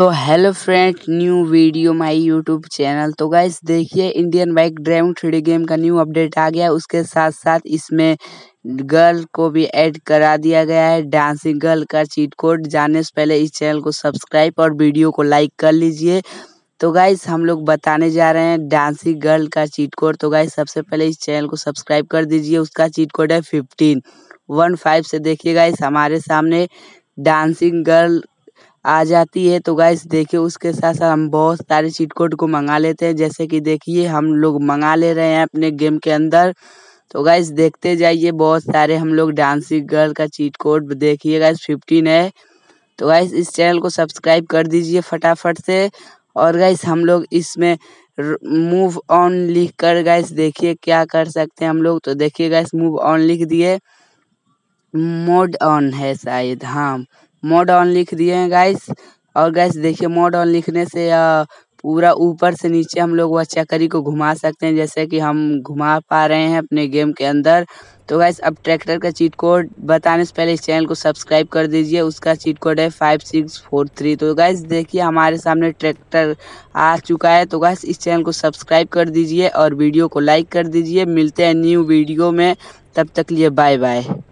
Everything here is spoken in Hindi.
तो hello friend new video my YouTube channel तो गाइस देखिए Indian bike driving three game का न्यू अपडेट आ गया उसके साथ साथ इसमें गर्ल को भी ऐड करा दिया गया है डांसिंग गर्ल का चीट कोड जानने से पहले इस चैनल को सब्सक्राइब और वीडियो को लाइक कर लीजिए तो गाइस हम लोग बताने जा रहे हैं डांसिंग गर्ल का चीट कोड तो गाइस सबसे पहले इस चैनल को सब्सक्राइब कर दीजिए उसका चीट कोड है फिफ्टीन वन फाइव से देखिए गाइस हमारे सामने डांसिंग गर्ल आ जाती है तो गाइस देखिए उसके साथ-साथ हम बहुत सारे चीट कोड को मंगा लेते हैं जैसे कि देखिए हम लोग मंगा ले रहे हैं अपने गेम के अंदर तो गाइस देखते जाइए बहुत सारे हम लोग डांसिंग गर्ल का चीट कोड देखिए गाइस फिफ्टीन है तो गाइस इस चैनल को सब्सक्राइब कर दीजिए फटाफट से और गाइस हम लोग इसमें मूव ऑन लिख कर गाइस देखिए क्या कर सकते हैं हम लोग तो देखिए गाइस मूव ऑन लिख दिए मोड ऑन है शायद हाँ मोड ऑन लिख दिए हैं गाइस और गैस देखिए मोड ऑन लिखने से पूरा ऊपर से नीचे हम लोग वह चक्री अच्छा को घुमा सकते हैं जैसे कि हम घुमा पा रहे हैं अपने गेम के अंदर तो गैस अब ट्रैक्टर का चीट कोड बताने से पहले इस चैनल को सब्सक्राइब कर दीजिए उसका चीट कोड है फाइव सिक्स फोर थ्री तो गैस देखिए हमारे सामने ट्रैक्टर आ चुका है तो गैस इस चैनल को सब्सक्राइब कर दीजिए और वीडियो को लाइक कर दीजिए मिलते हैं न्यू वीडियो में तब तक लिए बाय बाय